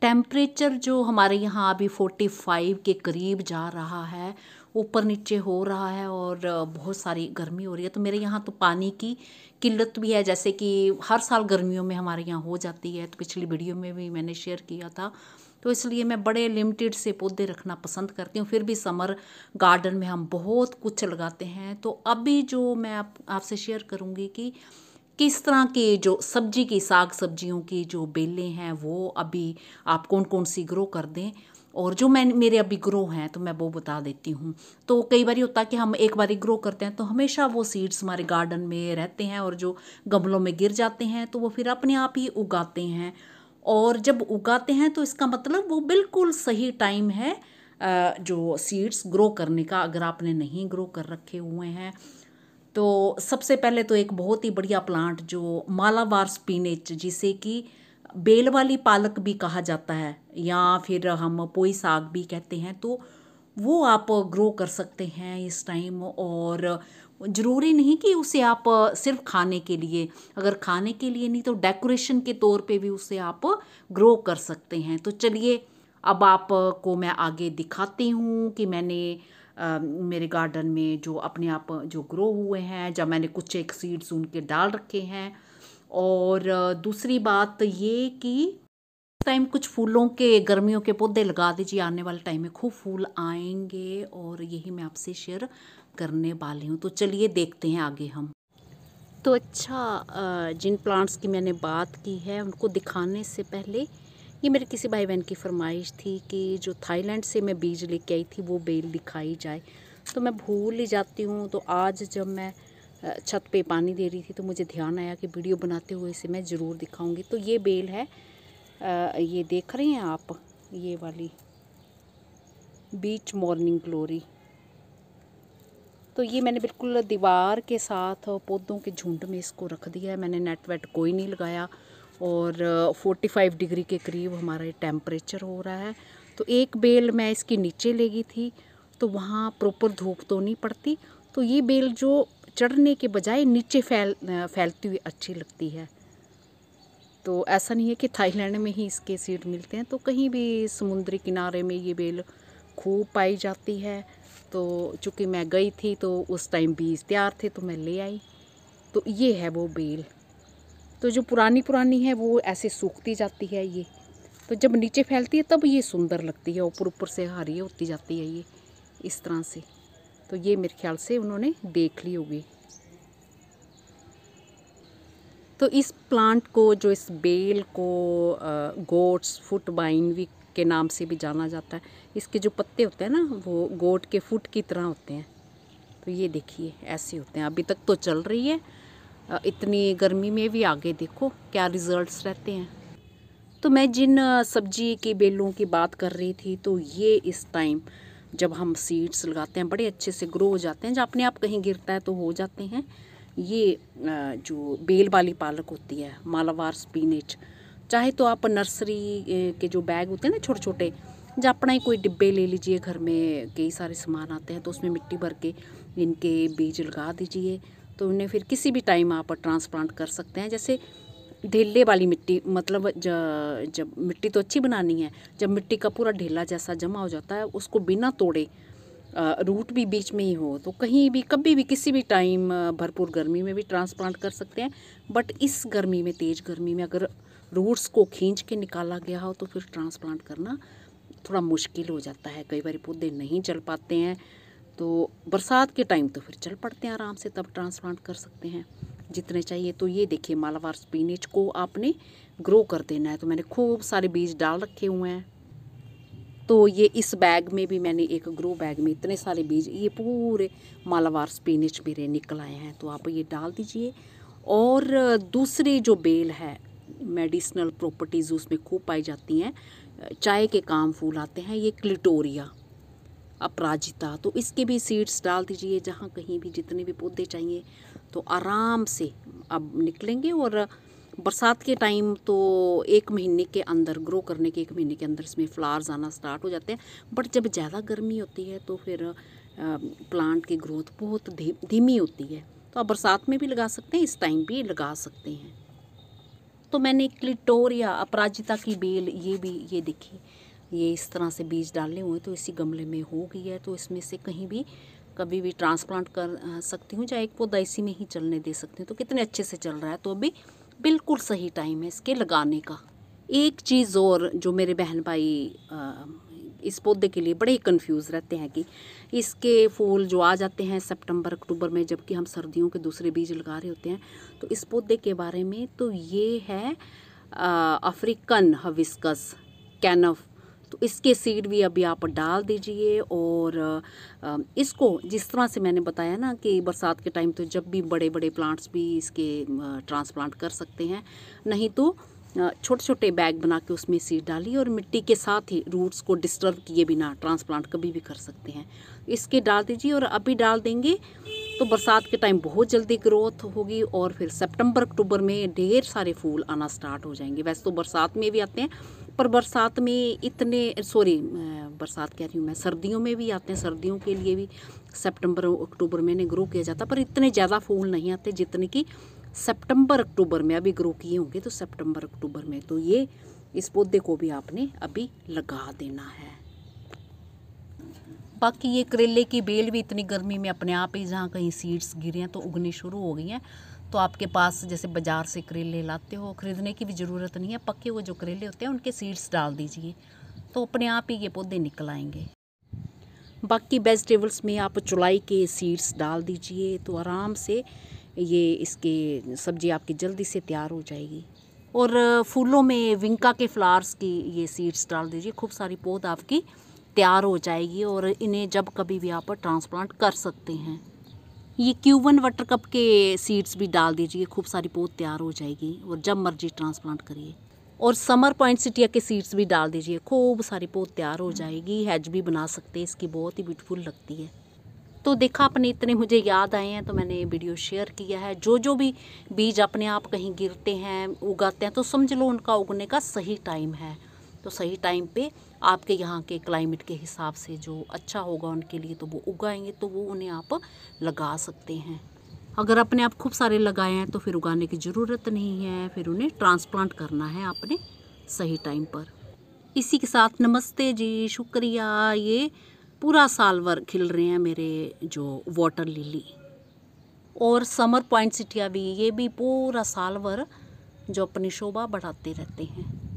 temperature जो हमारे यहाँ अभी फोर्टी फाइव के करीब जा रहा है ऊपर नीचे हो रहा है और बहुत सारी गर्मी हो रही है तो मेरे यहाँ तो पानी की किल्लत भी है जैसे कि हर साल गर्मियों में हमारे यहाँ हो जाती है तो पिछली वीडियो में भी मैंने शेयर किया था तो इसलिए मैं बड़े लिमिटेड से पौधे रखना पसंद करती हूँ फिर भी समर गार्डन में हम बहुत कुछ लगाते हैं तो अभी जो मैं आप आपसे शेयर करूँगी कि किस तरह के जो सब्जी की साग सब्जियों की जो बेलें हैं वो अभी आप कौन कौन सी ग्रो कर दें और जो मैं मेरे अभी ग्रो हैं तो मैं वो बता देती हूँ तो कई बार होता है कि हम एक बार ग्रो करते हैं तो हमेशा वो सीड्स हमारे गार्डन में रहते हैं और जो गमलों में गिर जाते हैं तो वो फिर अपने आप ही उगाते हैं और जब उगाते हैं तो इसका मतलब वो बिल्कुल सही टाइम है जो सीड्स ग्रो करने का अगर आपने नहीं ग्रो कर रखे हुए हैं तो सबसे पहले तो एक बहुत ही बढ़िया प्लांट जो मालावार स्पिनेच जिसे कि बेल वाली पालक भी कहा जाता है या फिर हम पोई साग भी कहते हैं तो वो आप ग्रो कर सकते हैं इस टाइम और ज़रूरी नहीं कि उसे आप सिर्फ खाने के लिए अगर खाने के लिए नहीं तो डेकोरेशन के तौर पे भी उसे आप ग्रो कर सकते हैं तो चलिए अब आपको मैं आगे दिखाती हूँ कि मैंने मेरे गार्डन में जो अपने आप जो ग्रो हुए हैं जब मैंने कुछ एक सीड्स उनके डाल रखे हैं और दूसरी बात तो ये कि टाइम कुछ फूलों के गर्मियों के पौधे लगा दीजिए आने वाले टाइम में खूब फूल आएंगे और यही मैं आपसे शेयर करने वाली हूँ तो चलिए देखते हैं आगे हम तो अच्छा जिन प्लांट्स की मैंने बात की है उनको दिखाने से पहले ये मेरे किसी भाई बहन की फरमाइश थी कि जो थाईलैंड से मैं बीज लेके आई थी वो बेल दिखाई जाए तो मैं भूल ही जाती हूँ तो आज जब मैं छत पे पानी दे रही थी तो मुझे ध्यान आया कि वीडियो बनाते हुए इसे मैं ज़रूर दिखाऊंगी तो ये बेल है ये देख रहे हैं आप ये वाली बीच मॉर्निंग ग्लोरी तो ये मैंने बिल्कुल दीवार के साथ पौधों के झुंड में इसको रख दिया है मैंने नेट वेट कोई नहीं लगाया और 45 डिग्री के करीब हमारा ये टेम्परेचर हो रहा है तो एक बेल मैं इसकी नीचे ले गई थी तो वहाँ प्रॉपर धूप तो नहीं पड़ती तो ये बेल जो चढ़ने के बजाय नीचे फैल फैलती हुई अच्छी लगती है तो ऐसा नहीं है कि थाईलैंड में ही इसके सीड मिलते हैं तो कहीं भी समुद्री किनारे में ये बेल खूब पाई जाती है तो चूँकि मैं गई थी तो उस टाइम बीज तैयार थे तो मैं ले आई तो ये है वो बेल तो जो पुरानी पुरानी है वो ऐसे सूखती जाती है ये तो जब नीचे फैलती है तब ये सुंदर लगती है ऊपर ऊपर से हरी होती जाती है ये इस तरह से तो ये मेरे ख्याल से उन्होंने देख ली होगी तो इस प्लांट को जो इस बेल को गोट्स फुट बाइन भी के नाम से भी जाना जाता है इसके जो पत्ते होते हैं ना वो गोट के फुट की तरह होते हैं तो ये देखिए ऐसे होते हैं अभी तक तो चल रही है इतनी गर्मी में भी आगे देखो क्या रिज़ल्ट्स रहते हैं तो मैं जिन सब्जी के बेलों की बात कर रही थी तो ये इस टाइम जब हम सीड्स लगाते हैं बड़े अच्छे से ग्रो हो जाते हैं जब अपने आप कहीं गिरता है तो हो जाते हैं ये जो बेल वाली पालक होती है मालावार स्पिनच चाहे तो आप नर्सरी के जो बैग होते हैं ना छोटे छोटे जब अपना ही कोई डिब्बे ले लीजिए घर में कई सारे सामान आते हैं तो उसमें मिट्टी भर के इनके बीज लगा दीजिए तो उन्हें फिर किसी भी टाइम आप ट्रांसप्लांट कर सकते हैं जैसे ढीले वाली मिट्टी मतलब जब जब मिट्टी तो अच्छी बनानी है जब मिट्टी का पूरा ढीला जैसा जमा हो जाता है उसको बिना तोड़े रूट भी बीच में ही हो तो कहीं भी कभी भी किसी भी टाइम भरपूर गर्मी में भी ट्रांसप्लांट कर सकते हैं बट इस गर्मी में तेज़ गर्मी में अगर रूट्स को खींच के निकाला गया हो तो फिर ट्रांसप्लांट करना थोड़ा मुश्किल हो जाता है कई बार पौधे नहीं चल पाते हैं तो बरसात के टाइम तो फिर चल पड़ते हैं आराम से तब ट्रांसप्लांट कर सकते हैं जितने चाहिए तो ये देखिए मालावार स्पिनच को आपने ग्रो कर देना है तो मैंने खूब सारे बीज डाल रखे हुए हैं तो ये इस बैग में भी मैंने एक ग्रो बैग में इतने सारे बीज ये पूरे मालावार स्पिनच मेरे निकल आए हैं तो आप ये डाल दीजिए और दूसरी जो बेल है मेडिसिनल प्रॉपर्टीज़ उसमें खूब पाई जाती हैं चाय के काम फूल आते हैं ये क्लिटोरिया अपराजिता तो इसके भी सीड्स डाल दीजिए जहाँ कहीं भी जितने भी पौधे चाहिए तो आराम से अब निकलेंगे और बरसात के टाइम तो एक महीने के अंदर ग्रो करने के एक महीने के अंदर इसमें फ्लावर्स आना स्टार्ट हो जाते हैं बट जब ज़्यादा गर्मी होती है तो फिर प्लांट की ग्रोथ बहुत धीमी होती है तो आप बरसात में भी लगा सकते हैं इस टाइम भी लगा सकते हैं तो मैंने क्लिटोरिया अपराजिता की बेल ये भी ये देखी ये इस तरह से बीज डालने हुए तो इसी गमले में हो गई है तो इसमें से कहीं भी कभी भी ट्रांसप्लांट कर सकती हूँ या एक पौधा इसी में ही चलने दे सकती हूँ तो कितने अच्छे से चल रहा है तो अभी बिल्कुल सही टाइम है इसके लगाने का एक चीज़ और जो मेरे बहन भाई इस पौधे के लिए बड़े कंफ्यूज रहते हैं कि इसके फूल जो आ जाते हैं सितंबर अक्टूबर में जबकि हम सर्दियों के दूसरे बीज लगा रहे होते हैं तो इस पौधे के बारे में तो ये है अफ्रीकन हविस्कस कैनफ तो इसके सीड भी अभी आप डाल दीजिए और इसको जिस तरह से मैंने बताया ना कि बरसात के टाइम तो जब भी बड़े बड़े प्लांट्स भी इसके ट्रांसप्लांट कर सकते हैं नहीं तो छोटे छोटे बैग बना के उसमें सीड डालिए और मिट्टी के साथ ही रूट्स को डिस्टर्ब किए बिना ट्रांसप्लांट कभी भी कर सकते हैं इसके डाल दीजिए और अभी डाल देंगे तो बरसात के टाइम बहुत जल्दी ग्रोथ होगी और फिर सितंबर अक्टूबर में ढेर सारे फूल आना स्टार्ट हो जाएंगे वैसे तो बरसात में भी आते हैं पर बरसात में इतने सॉरी बरसात कह रही हूँ मैं सर्दियों में भी आते हैं सर्दियों के लिए भी सितंबर अक्टूबर में इन्हें ग्रो किया जाता पर इतने ज़्यादा फूल नहीं आते जितने कि सितंबर अक्टूबर में अभी ग्रो किए होंगे तो सितंबर अक्टूबर में तो ये इस पौधे को भी आपने अभी लगा देना है बाकी ये करेले की बेल भी इतनी गर्मी में अपने आप ही जहाँ कहीं सीड्स गिरे हैं तो उगनी शुरू हो गई हैं तो आपके पास जैसे बाज़ार से करेले लाते हो ख़रीदने की भी ज़रूरत नहीं है पक्के हुए जो करेले होते हैं उनके सीड्स डाल दीजिए तो अपने आप ही ये पौधे निकल आएंगे बाकी वेजिटेबल्स में आप चुलाई के सीड्स डाल दीजिए तो आराम से ये इसके सब्ज़ी आपकी जल्दी से तैयार हो जाएगी और फूलों में विंका के फ्लावर्स की ये सीड्स डाल दीजिए खूब सारी पौध आपकी तैयार हो जाएगी और इन्हें जब कभी भी आप ट्रांसप्लांट कर सकते हैं ये क्यू वन वाटर कप के सीड्स भी डाल दीजिए खूब सारी पौध तैयार हो जाएगी और जब मर्जी ट्रांसप्लांट करिए और समर पॉइंट सिटिया के सीड्स भी डाल दीजिए खूब सारी पौध तैयार हो जाएगी हैज भी बना सकते हैं इसकी बहुत ही ब्यूटीफुल लगती है तो देखा अपने इतने मुझे याद आए हैं तो मैंने वीडियो शेयर किया है जो जो भी बीज अपने आप कहीं गिरते हैं उगाते हैं तो समझ लो उनका उगने का सही टाइम है तो सही टाइम पे आपके यहाँ के क्लाइमेट के हिसाब से जो अच्छा होगा उनके लिए तो वो उगाएंगे तो वो उन्हें आप लगा सकते हैं अगर अपने आप खूब सारे लगाए हैं तो फिर उगाने की ज़रूरत नहीं है फिर उन्हें ट्रांसप्लांट करना है आपने सही टाइम पर इसी के साथ नमस्ते जी शुक्रिया ये पूरा साल भर खिल रहे हैं मेरे जो वाटर लिली और समर पॉइंट सिटिया भी ये भी पूरा साल भर जो अपनी शोभा बढ़ाते रहते हैं